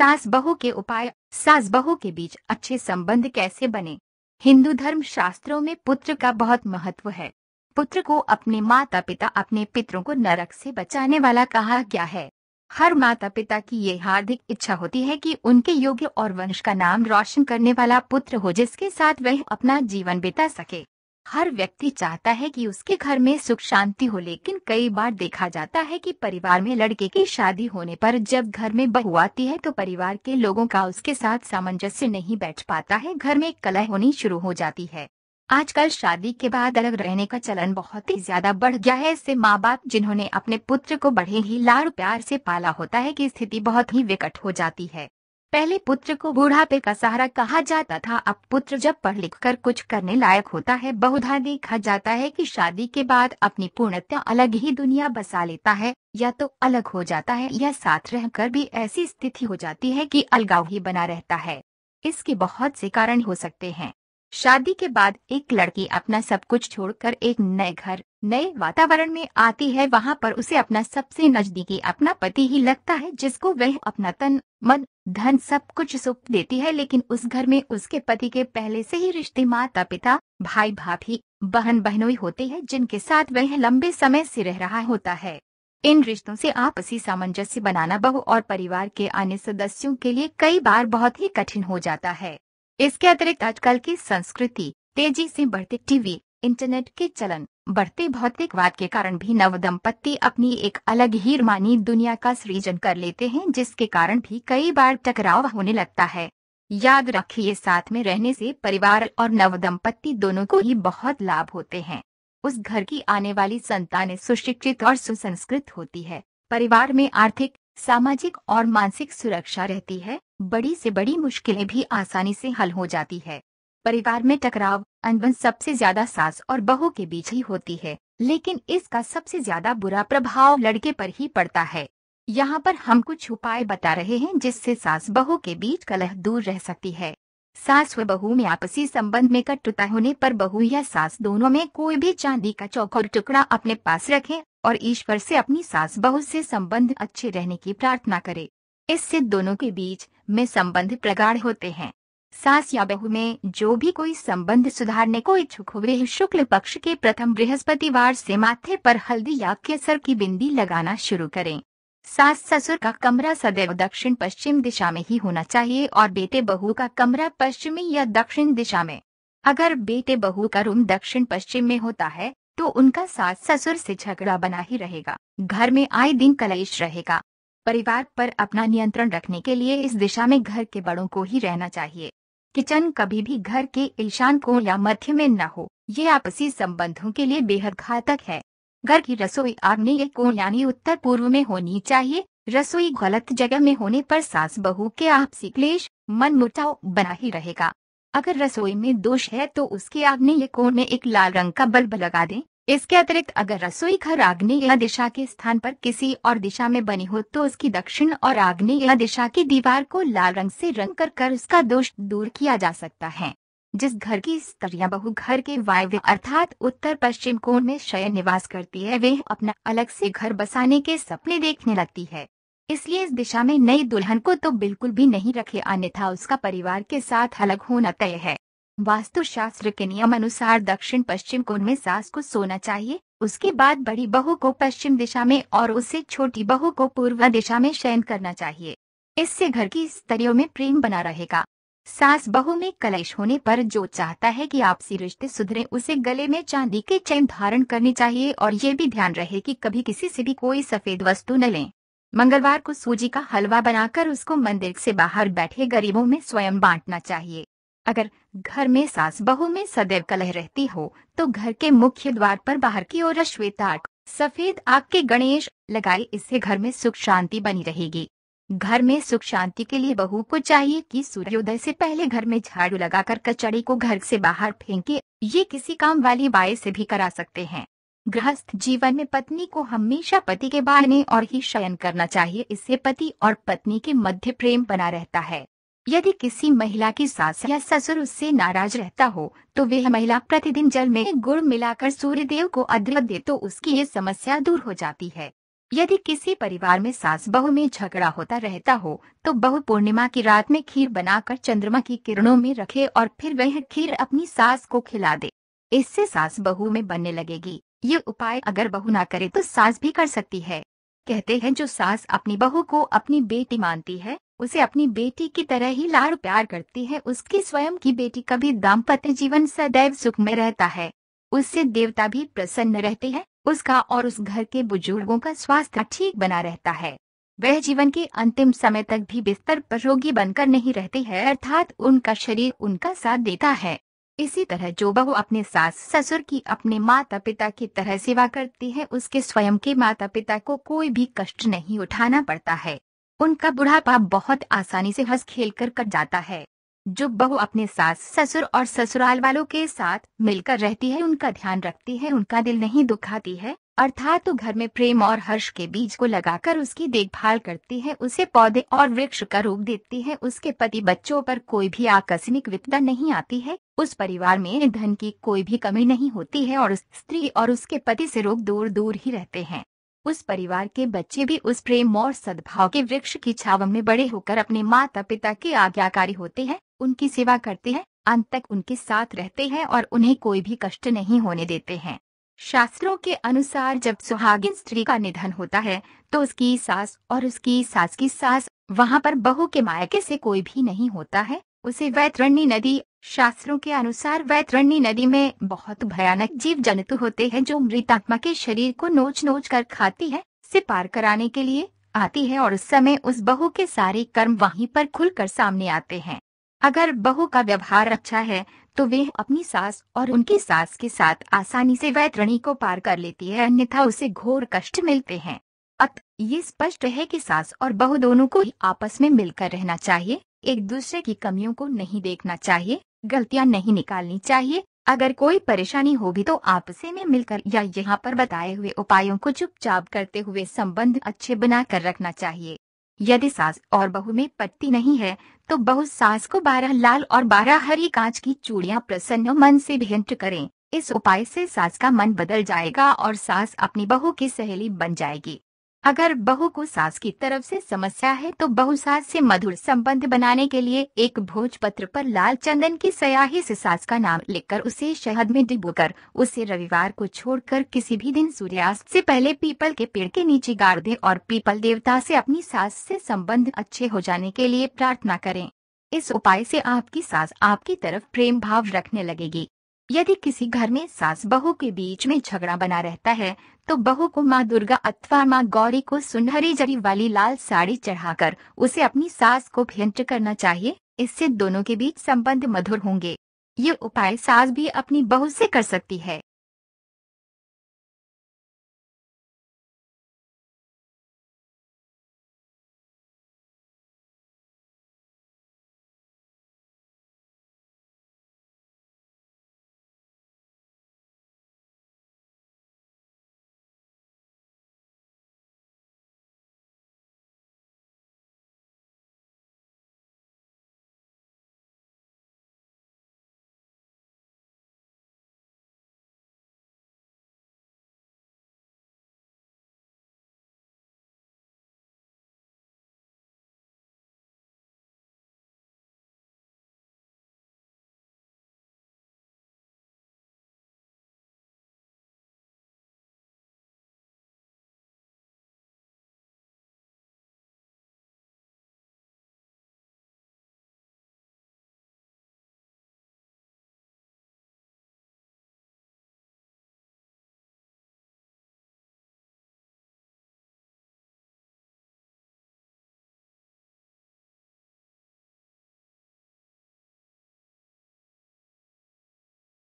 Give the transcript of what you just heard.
सास बहू के उपाय सास बहू के बीच अच्छे संबंध कैसे बने हिंदू धर्म शास्त्रों में पुत्र का बहुत महत्व है पुत्र को अपने माता पिता अपने पितरों को नरक से बचाने वाला कहा गया है हर माता पिता की ये हार्दिक इच्छा होती है कि उनके योग्य और वंश का नाम रोशन करने वाला पुत्र हो जिसके साथ वह अपना जीवन बिता सके हर व्यक्ति चाहता है कि उसके घर में सुख शांति हो लेकिन कई बार देखा जाता है कि परिवार में लड़के की शादी होने पर जब घर में बहू आती है तो परिवार के लोगों का उसके साथ सामंजस्य नहीं बैठ पाता है घर में कलह होनी शुरू हो जाती है आजकल शादी के बाद अलग रहने का चलन बहुत ही ज्यादा बढ़ गया है इससे माँ बाप जिन्होंने अपने पुत्र को बड़े ही लाड़ प्यार से पाला होता है की स्थिति बहुत ही विकट हो जाती है पहले पुत्र को बुढ़ापे का सहारा कहा जाता था अब पुत्र जब पढ़ लिख कर कुछ करने लायक होता है बहुधा देखा जाता है कि शादी के बाद अपनी पूर्णतया अलग ही दुनिया बसा लेता है या तो अलग हो जाता है या साथ रहकर भी ऐसी स्थिति हो जाती है कि अलगाव ही बना रहता है इसके बहुत से कारण हो सकते हैं शादी के बाद एक लड़की अपना सब कुछ छोड़कर एक नए घर नए वातावरण में आती है वहाँ पर उसे अपना सबसे नजदीकी अपना पति ही लगता है जिसको वह अपना तन मन धन सब कुछ सुख देती है लेकिन उस घर में उसके पति के पहले से ही रिश्ते माता पिता भाई भाभी बहन बहनोई होते हैं जिनके साथ वह लंबे समय से रह रहा होता है इन रिश्तों से आपसी सामंजस्य बनाना बहु और परिवार के अन्य सदस्यों के लिए कई बार बहुत ही कठिन हो जाता है इसके अतिरिक्त आजकल की संस्कृति तेजी से बढ़ते टीवी इंटरनेट के चलन बढ़ते भौतिकवाद के कारण भी नव दंपत्ति अपनी एक अलग हीरमानी दुनिया का सृजन कर लेते हैं जिसके कारण भी कई बार टकराव होने लगता है याद रखिए साथ में रहने से परिवार और नव दंपत्ति दोनों को ही बहुत लाभ होते हैं उस घर की आने वाली संतानें सुशिक्षित और सुसंस्कृत होती है परिवार में आर्थिक सामाजिक और मानसिक सुरक्षा रहती है बड़ी से बड़ी मुश्किलें भी आसानी से हल हो जाती है परिवार में टकराव अनबन सबसे ज्यादा सास और बहू के बीच ही होती है लेकिन इसका सबसे ज्यादा बुरा प्रभाव लड़के पर ही पड़ता है यहाँ पर हम कुछ उपाय बता रहे हैं जिससे सास बहू के बीच कलह दूर रह सकती है सास व बहू में आपसी संबंध में कटुता होने पर बहू या सास दोनों में कोई भी चांदी का चौकोर टुकड़ा अपने पास रखें और ईश्वर से अपनी सास बहु से संबंध अच्छे रहने की प्रार्थना करे इससे दोनों के बीच में संबंध प्रगाढ़ होते हैं सास या बहू में जो भी कोई संबंध सुधारने को इच्छुक हुए शुक्ल पक्ष के प्रथम बृहस्पतिवार से माथे पर हल्दी या केसर की बिंदी लगाना शुरू करें सास ससुर का कमरा सदैव दक्षिण पश्चिम दिशा में ही होना चाहिए और बेटे बहू का कमरा पश्चिमी या दक्षिण दिशा में अगर बेटे बहू का रूम दक्षिण पश्चिम में होता है तो उनका सास ससुर से झगड़ा बना ही रहेगा घर में आए दिन कलेश रहेगा परिवार पर अपना नियंत्रण रखने के लिए इस दिशा में घर के बड़ों को ही रहना चाहिए किचन कभी भी घर के ईशान कोण या मध्य में न हो ये आपसी संबंधों के लिए बेहद घातक है घर की रसोई आग्नेय कोण यानी उत्तर पूर्व में होनी चाहिए रसोई गलत जगह में होने पर सास बहू के आपसी क्लेश मन मुटाव बना ही रहेगा अगर रसोई में दोष है तो उसके ये कोण में एक लाल रंग का बल्ब लगा दें इसके अतिरिक्त अगर रसोई घर आग्नेय दिशा के स्थान पर किसी और दिशा में बनी हो तो उसकी दक्षिण और आग्नेय दिशा की दीवार को लाल रंग से रंग कर कर उसका दोष दूर किया जा सकता है जिस घर की स्त्रियां बहु घर के वायव्य अर्थात उत्तर पश्चिम कोण में शयन निवास करती है वे अपना अलग से घर बसाने के सपने देखने लगती है इसलिए इस दिशा में नई दुल्हन को तो बिल्कुल भी नहीं रखे अन्यथा उसका परिवार के साथ अलग होना तय है वास्तुशास्त्र के नियम अनुसार दक्षिण पश्चिम कोण में सास को सोना चाहिए उसके बाद बड़ी बहू को पश्चिम दिशा में और उसे छोटी बहू को पूर्व दिशा में शयन करना चाहिए इससे घर की स्तरियों में प्रेम बना रहेगा सास बहू में कलेश होने पर जो चाहता है कि आपसी रिश्ते सुधरे उसे गले में चांदी के चैन धारण करनी चाहिए और ये भी ध्यान रहे कि कभी किसी से भी कोई सफेद वस्तु न लें मंगलवार को सूजी का हलवा बनाकर उसको मंदिर से बाहर बैठे गरीबों में स्वयं बांटना चाहिए अगर घर में सास बहू में सदैव कलह रहती हो तो घर के मुख्य द्वार पर बाहर की ओर अश्वेता सफेद आग के गणेश लगाए इससे घर में सुख शांति बनी रहेगी घर में सुख शांति के लिए बहू को चाहिए कि सूर्योदय से पहले घर में झाड़ू लगाकर कचड़ी को घर से बाहर फेंके ये किसी काम वाली बाई से भी करा सकते हैं गृहस्थ जीवन में पत्नी को हमेशा पति के बारे और ही शयन करना चाहिए इससे पति और पत्नी के मध्य प्रेम बना रहता है यदि किसी महिला की सास या ससुर उससे नाराज रहता हो तो वह महिला प्रतिदिन जल में गुड़ मिलाकर देव को अर्घ्य दे तो उसकी ये समस्या दूर हो जाती है यदि किसी परिवार में सास बहु में झगड़ा होता रहता हो तो बहु पूर्णिमा की रात में खीर बनाकर चंद्रमा की किरणों में रखे और फिर वह खीर अपनी सास को खिला दे इससे सास बहु में बनने लगेगी ये उपाय अगर बहु ना करे तो सास भी कर सकती है कहते हैं जो सास अपनी बहू को अपनी बेटी मानती है उसे अपनी बेटी की तरह ही लाड़ प्यार करती है उसकी स्वयं की बेटी का भी दाम्पत्य जीवन सदैव सुख में रहता है उससे देवता भी प्रसन्न रहते हैं उसका और उस घर के बुजुर्गों का स्वास्थ्य ठीक बना रहता है वह जीवन के अंतिम समय तक भी बिस्तर पर रोगी बनकर नहीं रहती है अर्थात उनका शरीर उनका साथ देता है इसी तरह जो बहू अपने सास ससुर की अपने माता पिता की तरह सेवा करती है उसके स्वयं के माता पिता को कोई भी कष्ट नहीं उठाना पड़ता है उनका बुढ़ापा बहुत आसानी से हंस खेल कर कट जाता है जो बहू अपने सास ससुर और ससुराल वालों के साथ मिलकर रहती है उनका ध्यान रखती है उनका दिल नहीं दुखाती है अर्थात तो घर में प्रेम और हर्ष के बीज को लगाकर उसकी देखभाल करती है उसे पौधे और वृक्ष का रूप देती है उसके पति बच्चों पर कोई भी आकस्मिक विपदा नहीं आती है उस परिवार में धन की कोई भी कमी नहीं होती है और उस स्त्री और उसके पति से रोग दूर दूर ही रहते हैं उस परिवार के बच्चे भी उस प्रेम और सद्भाव के वृक्ष की छाव में बड़े होकर अपने माता पिता के आज्ञाकारी होते हैं उनकी सेवा करते हैं अंत तक उनके साथ रहते हैं और उन्हें कोई भी कष्ट नहीं होने देते हैं शास्त्रों के अनुसार जब सुहागिन स्त्री का निधन होता है तो उसकी सास और उसकी सास की सास वहाँ पर बहू के मायके से कोई भी नहीं होता है उसे वैतरणी नदी शास्त्रों के अनुसार वैतरणी नदी में बहुत भयानक जीव जंतु होते हैं जो मृतात्मा के शरीर को नोच नोच कर खाती है से पार कराने के लिए आती है और उस समय उस बहु के सारे कर्म वहीं पर खुलकर सामने आते हैं अगर बहु का व्यवहार अच्छा है तो वे अपनी सास और उनकी सास के साथ आसानी से वैतरणी को पार कर लेती है अन्यथा उसे घोर कष्ट मिलते हैं अत ये स्पष्ट है कि सास और बहु दोनों को ही आपस में मिलकर रहना चाहिए एक दूसरे की कमियों को नहीं देखना चाहिए गलतियां नहीं निकालनी चाहिए अगर कोई परेशानी होगी तो आपसे में मिलकर या यहाँ पर बताए हुए उपायों को चुपचाप करते हुए संबंध अच्छे बना कर रखना चाहिए यदि सास और बहू में पट्टी नहीं है तो बहू सास को बारह लाल और बारह हरी कांच की चूड़ियाँ प्रसन्न मन से भेंट करें इस उपाय से सास का मन बदल जाएगा और सास अपनी बहू की सहेली बन जाएगी अगर बहू को सास की तरफ से समस्या है तो बहू सास से मधुर संबंध बनाने के लिए एक भोज पत्र पर लाल चंदन की सयाही से सास का नाम लिखकर उसे शहद में डिबोकर उसे रविवार को छोड़कर किसी भी दिन सूर्यास्त से पहले पीपल के पेड़ के नीचे गाड़ दे और पीपल देवता से अपनी सास से संबंध अच्छे हो जाने के लिए प्रार्थना करें इस उपाय से आपकी सास आपकी तरफ प्रेम भाव रखने लगेगी यदि किसी घर में सास बहू के बीच में झगड़ा बना रहता है तो बहू को माँ दुर्गा अथवा माँ गौरी को सुनहरी जरी वाली लाल साड़ी चढ़ाकर उसे अपनी सास को भेंट करना चाहिए इससे दोनों के बीच संबंध मधुर होंगे ये उपाय सास भी अपनी बहू से कर सकती है